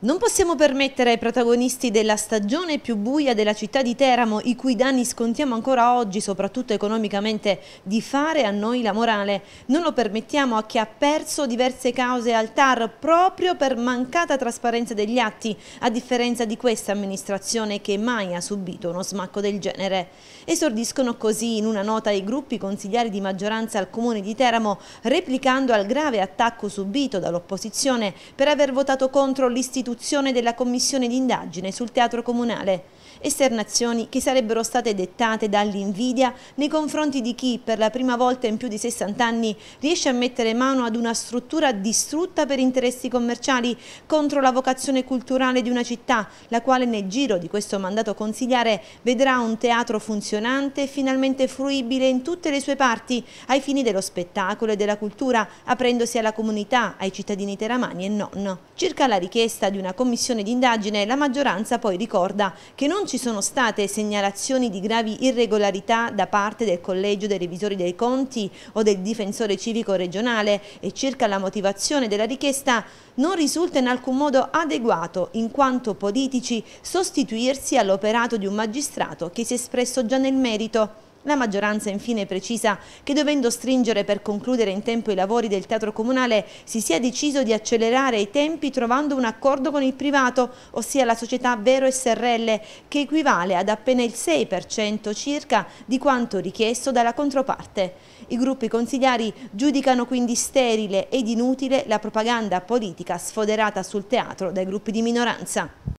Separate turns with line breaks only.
Non possiamo permettere ai protagonisti della stagione più buia della città di Teramo, i cui danni scontiamo ancora oggi, soprattutto economicamente, di fare a noi la morale. Non lo permettiamo a chi ha perso diverse cause al TAR proprio per mancata trasparenza degli atti, a differenza di questa amministrazione che mai ha subito uno smacco del genere. Esordiscono così in una nota i gruppi consigliari di maggioranza al comune di Teramo, replicando al grave attacco subito dall'opposizione per aver votato contro l'istituzione costituzione della commissione d'indagine sul teatro comunale. Esternazioni che sarebbero state dettate dall'invidia nei confronti di chi, per la prima volta in più di 60 anni, riesce a mettere mano ad una struttura distrutta per interessi commerciali contro la vocazione culturale di una città, la quale nel giro di questo mandato consigliare vedrà un teatro funzionante e finalmente fruibile in tutte le sue parti, ai fini dello spettacolo e della cultura, aprendosi alla comunità, ai cittadini teramani e non. Circa la richiesta di di una commissione d'indagine, la maggioranza poi ricorda che non ci sono state segnalazioni di gravi irregolarità da parte del Collegio dei Revisori dei Conti o del Difensore Civico Regionale e circa la motivazione della richiesta non risulta in alcun modo adeguato, in quanto politici, sostituirsi all'operato di un magistrato che si è espresso già nel merito. La maggioranza infine precisa che dovendo stringere per concludere in tempo i lavori del teatro comunale si sia deciso di accelerare i tempi trovando un accordo con il privato, ossia la società Vero SRL, che equivale ad appena il 6% circa di quanto richiesto dalla controparte. I gruppi consigliari giudicano quindi sterile ed inutile la propaganda politica sfoderata sul teatro dai gruppi di minoranza.